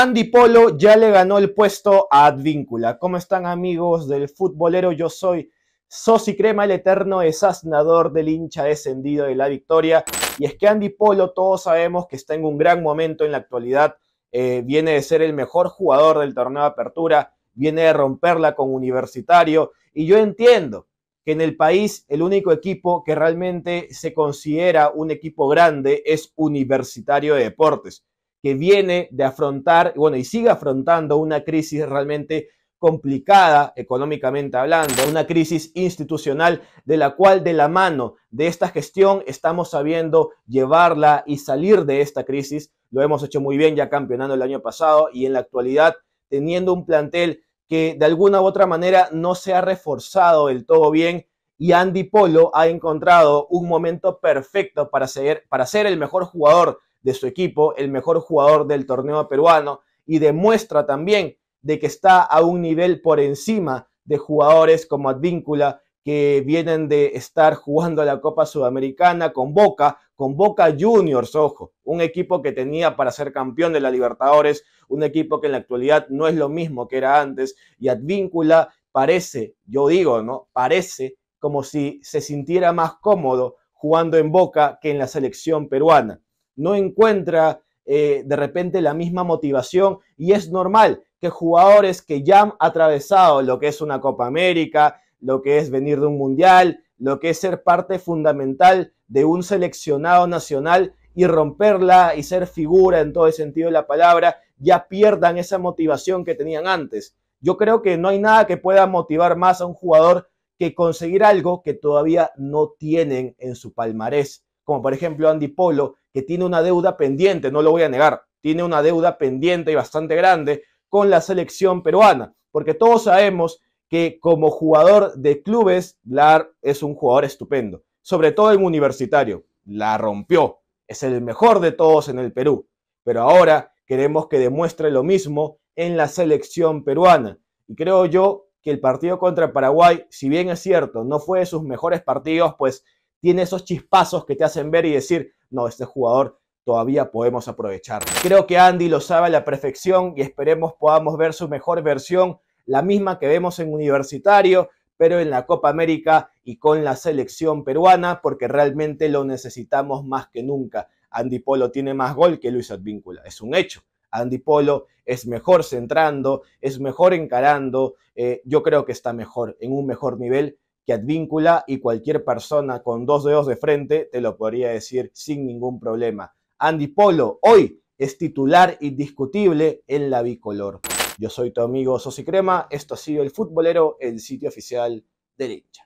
Andy Polo ya le ganó el puesto a Advíncula. ¿Cómo están amigos del futbolero? Yo soy Sosi Crema, el eterno desasnador del hincha descendido de la victoria. Y es que Andy Polo, todos sabemos que está en un gran momento en la actualidad. Eh, viene de ser el mejor jugador del torneo de apertura, viene de romperla con Universitario. Y yo entiendo que en el país el único equipo que realmente se considera un equipo grande es Universitario de Deportes que viene de afrontar, bueno, y sigue afrontando una crisis realmente complicada económicamente hablando, una crisis institucional de la cual de la mano de esta gestión estamos sabiendo llevarla y salir de esta crisis. Lo hemos hecho muy bien ya campeonando el año pasado y en la actualidad teniendo un plantel que de alguna u otra manera no se ha reforzado del todo bien y Andy Polo ha encontrado un momento perfecto para ser, para ser el mejor jugador de su equipo, el mejor jugador del torneo peruano y demuestra también de que está a un nivel por encima de jugadores como Advíncula que vienen de estar jugando la Copa Sudamericana con Boca, con Boca Juniors, ojo, un equipo que tenía para ser campeón de la Libertadores, un equipo que en la actualidad no es lo mismo que era antes, y Advíncula parece, yo digo, ¿no? Parece como si se sintiera más cómodo jugando en Boca que en la selección peruana no encuentra eh, de repente la misma motivación y es normal que jugadores que ya han atravesado lo que es una Copa América, lo que es venir de un mundial, lo que es ser parte fundamental de un seleccionado nacional y romperla y ser figura en todo el sentido de la palabra, ya pierdan esa motivación que tenían antes. Yo creo que no hay nada que pueda motivar más a un jugador que conseguir algo que todavía no tienen en su palmarés, como por ejemplo Andy Polo, tiene una deuda pendiente, no lo voy a negar, tiene una deuda pendiente y bastante grande con la selección peruana, porque todos sabemos que como jugador de clubes, Lar es un jugador estupendo, sobre todo en universitario, la rompió, es el mejor de todos en el Perú, pero ahora queremos que demuestre lo mismo en la selección peruana. Y creo yo que el partido contra Paraguay, si bien es cierto, no fue de sus mejores partidos, pues tiene esos chispazos que te hacen ver y decir, no, este jugador todavía podemos aprovecharlo. Creo que Andy lo sabe a la perfección y esperemos podamos ver su mejor versión, la misma que vemos en Universitario, pero en la Copa América y con la selección peruana, porque realmente lo necesitamos más que nunca. Andy Polo tiene más gol que Luis Advíncula, es un hecho. Andy Polo es mejor centrando, es mejor encarando, eh, yo creo que está mejor, en un mejor nivel que Advíncula y cualquier persona con dos dedos de frente te lo podría decir sin ningún problema. Andy Polo hoy es titular indiscutible en la bicolor. Yo soy tu amigo Sosi Crema, esto ha sido El Futbolero, el sitio oficial derecha.